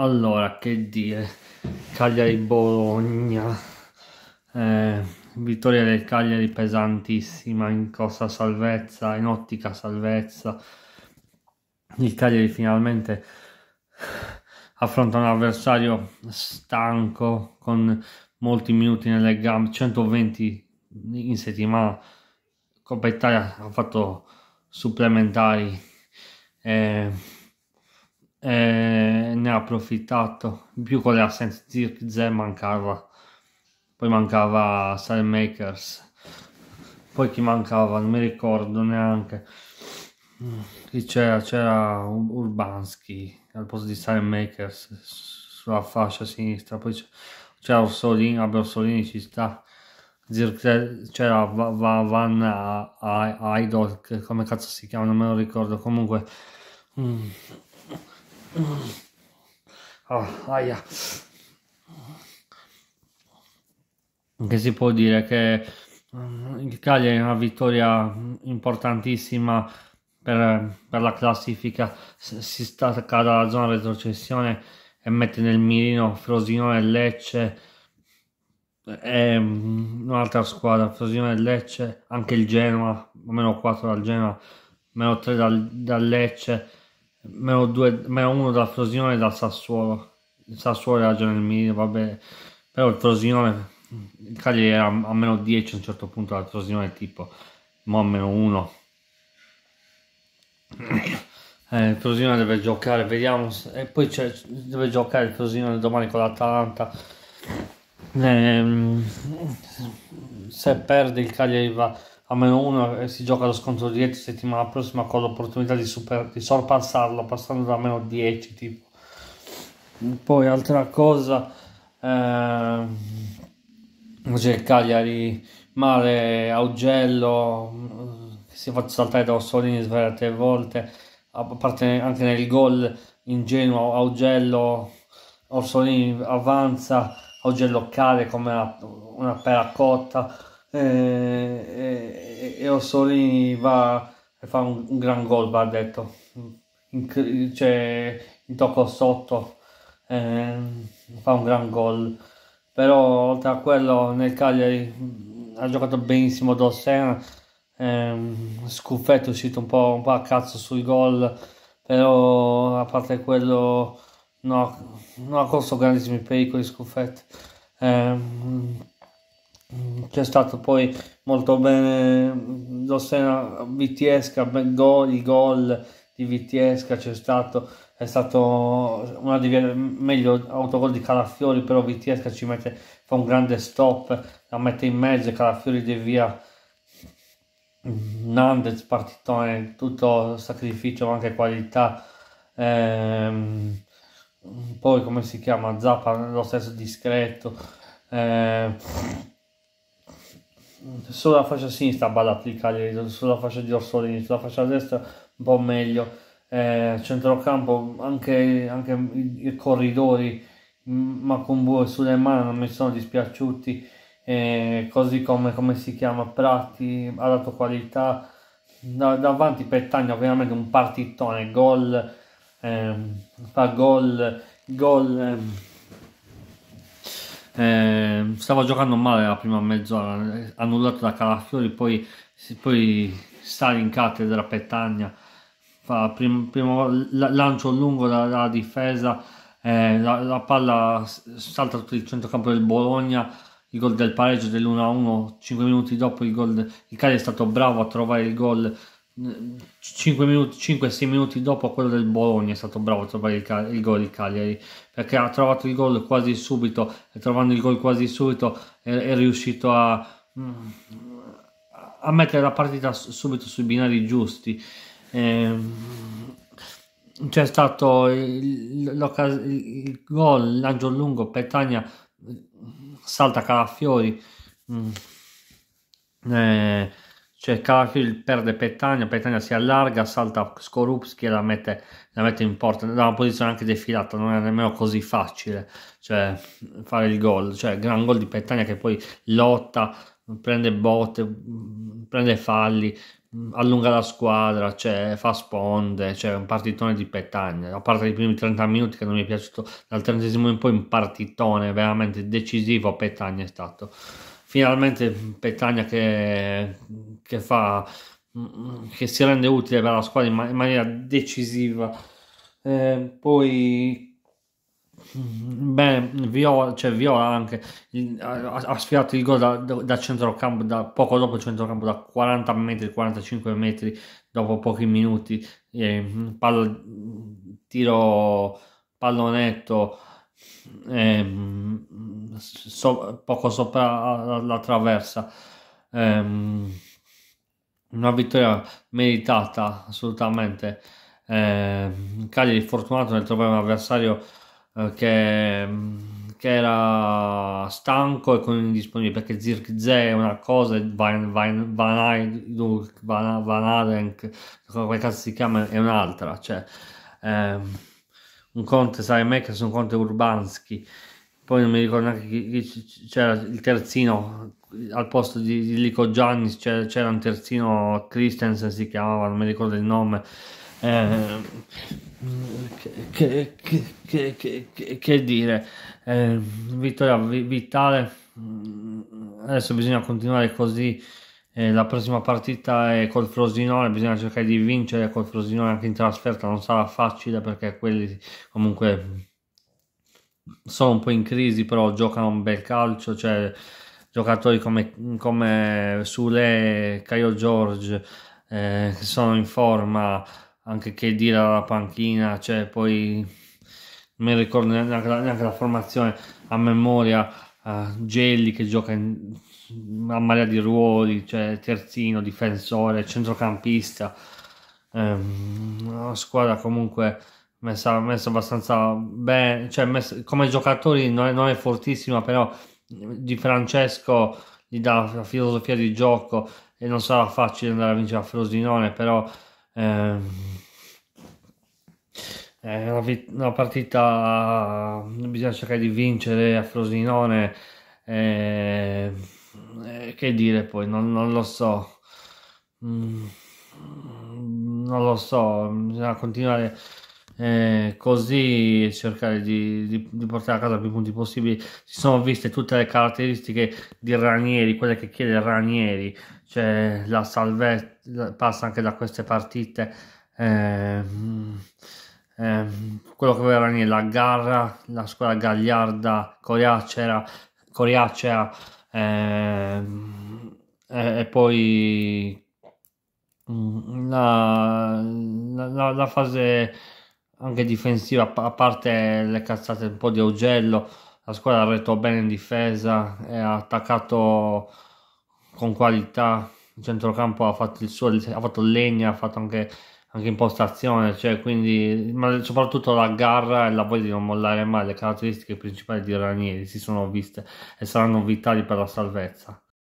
Allora, che dire, Cagliari-Bologna, eh, vittoria del Cagliari pesantissima in corsa salvezza, in ottica salvezza. Il Cagliari finalmente affronta un avversario stanco, con molti minuti nelle gambe, 120 in settimana. Coppa Italia ha fatto supplementari. Eh, e ne ha approfittato più con l'assenza di Zé mancava poi mancava Makers poi chi mancava non mi ricordo neanche chi mm, c'era c'era Urbanski al posto di Makers sulla fascia sinistra poi c'era Orsolini vabbè Orsolini ci sta c'era Van Idol come cazzo si chiama non me lo ricordo comunque mm, Mm. Oh, aia. Che si può dire che mm, il Cagliari è una vittoria importantissima per, per la classifica, si stacca dalla zona retrocessione e mette nel mirino Frosinone e Lecce e mm, un'altra squadra, Frosinone e Lecce, anche il Genoa, meno 4 dal Genoa, meno 3 dal, dal Lecce meno, due, meno uno dal Frosinone e dal Sassuolo. Il Sassuolo era già nel Milan, vabbè, però il Frosinone, il Cagliari era a meno 10 a un certo punto dal Frosinone, tipo, ma a meno 1. Eh, il Frosinone deve giocare, vediamo, e poi deve giocare il Frosinone domani con l'Atalanta. Eh, se perde il Cagliari va a meno 1 eh, si gioca lo scontro diretto settimana prossima con l'opportunità di, super, di sorpassarlo passando da meno 10 tipo poi altra cosa eh, c'è Cagliari Mare Augello eh, che si è fatto saltare da Ossolini svariate volte a parte anche nel gol ingenuo Augello Orsolini avanza Augello cade come una, una pera cotta e, e, e Ossoli va e fa un, un gran gol, va detto. In, cioè, il tocco sotto eh, fa un gran gol. Però oltre a quello nel Cagliari mm, ha giocato benissimo Dossena, ehm, Scuffetto è uscito un po', un po' a cazzo sul gol, però a parte quello non ha, non ha corso grandissimi pericoli Scuffetto. Eh, Mm, c'è stato poi molto bene l'ossena mm, Vitesca, bel gol, i gol di Vitesca c'è stato, è stato una di meglio autogol di Calafiori, però Vitesca ci mette, fa un grande stop, la mette in mezzo, Calafiori devia mm, Nandez, partitone, eh, tutto sacrificio ma anche qualità. Ehm, poi come si chiama Zappa, lo stesso discreto. Ehm, sulla fascia sinistra badato il Cagliari, sulla fascia di Orsolini, sulla fascia destra un po' meglio, eh, centrocampo anche, anche i, i corridori mm, Macumbu sulle mani non mi sono dispiaciuti, eh, così come, come, si chiama Prati ha dato qualità, da, davanti Pettagna ovviamente un partitone, gol, eh, fa gol, gol... Eh, eh, stava giocando male la prima mezz'ora, annullato da Calafiori, poi, poi stare in cattedra Petagna, fa prim, primo lancio lungo dalla difesa, eh, la, la, palla salta tutto il centrocampo del Bologna, il gol del pareggio dell'1-1, 5 minuti dopo il gol, il Cali è stato bravo a trovare il gol 5-6 minuti, minuti, dopo quello del Bologna è stato bravo a trovare il, il gol il Cagliari perché ha trovato il gol quasi subito e trovando il gol quasi subito è, è riuscito a, mm, a, mettere la partita subito sui binari giusti eh, c'è stato il, il gol lancio lungo Petagna mm, salta Calafiori mm, eh, cioè Cavafil perde Petagna, Petagna si allarga, salta Skorupski e la mette, la mette in porta, da una posizione anche defilata, non è nemmeno così facile cioè, fare il gol. Cioè gran gol di Petagna che poi lotta, prende botte, prende falli, allunga la squadra, cioè, fa sponde, cioè un partitone di Petagna, a parte i primi 30 minuti che non mi è piaciuto, dal trentesimo in poi un partitone veramente decisivo Petagna è stato finalmente Petagna che, che, fa che si rende utile per la squadra in, man in maniera decisiva eh, poi beh, Viola, cioè Viola anche ha, ha sfiato il gol da, da, centrocampo da poco dopo il centrocampo da 40 metri 45 metri dopo pochi minuti eh, mm, pal tiro pallonetto ehm, so, poco sopra la, la traversa. Ehm, una vittoria meritata assolutamente. Ehm, Cagliari fortunato nel trovare un avversario eh, che, che, era stanco e con indisponibile perché Zirkzee è una cosa e Van, Van, come cazzo si chiama, è un'altra. Cioè, ehm, un conte Sara Meckers, un conte Urbanski, poi non mi ricordo neanche chi, c'era il terzino al posto di, di Lico Giannis, c'era, c'era, un terzino Christensen si chiamava, non mi ricordo il nome. Eh, che, che, che, che, dire, eh, vittoria vitale, mm, adesso bisogna continuare così. Eh, la prossima partita è col Frosinone, bisogna cercare di vincere col Frosinone anche in trasferta, non sarà facile perché quelli comunque sono un po' in crisi, però giocano un bel calcio, cioè giocatori come, come Sule, Caio George eh, sono in forma, anche che dire alla panchina, cioè poi non mi ricordo neanche la, neanche la formazione a memoria, a Gelli che gioca in una marea di ruoli, cioè terzino, difensore, centrocampista, ehm, una squadra comunque messa, messa abbastanza bene, cioè messa, come giocatori non è, non è fortissima, però di Francesco gli dà la filosofia di gioco e non sarà facile andare a vincere a Frosinone, però... Ehm, eh, una, una partita, bisogna cercare di vincere a Frosinone. Eh, eh, che dire poi, non, non lo so. Mm, non lo so, bisogna continuare eh, così e cercare di, di, di, portare a casa più punti possibili. Si sono viste tutte le caratteristiche di Ranieri, quelle che chiede Ranieri, cioè la salvezza passa anche da queste partite. Eh, Ehm, quello che voleva la garra, la squadra gagliarda, coriacea, coriacea eh, e, e poi mm, la, la, la, fase anche difensiva, a parte le cazzate un po' di Augello, la squadra ha retto bene in difesa, ha attaccato con qualità, il centrocampo ha fatto il suo, ha fatto legna, ha fatto anche anche impostazione, cioè quindi, ma soprattutto la garra e la voglia di non mollare mai, le caratteristiche principali di Ranieri si sono viste e saranno vitali per la salvezza.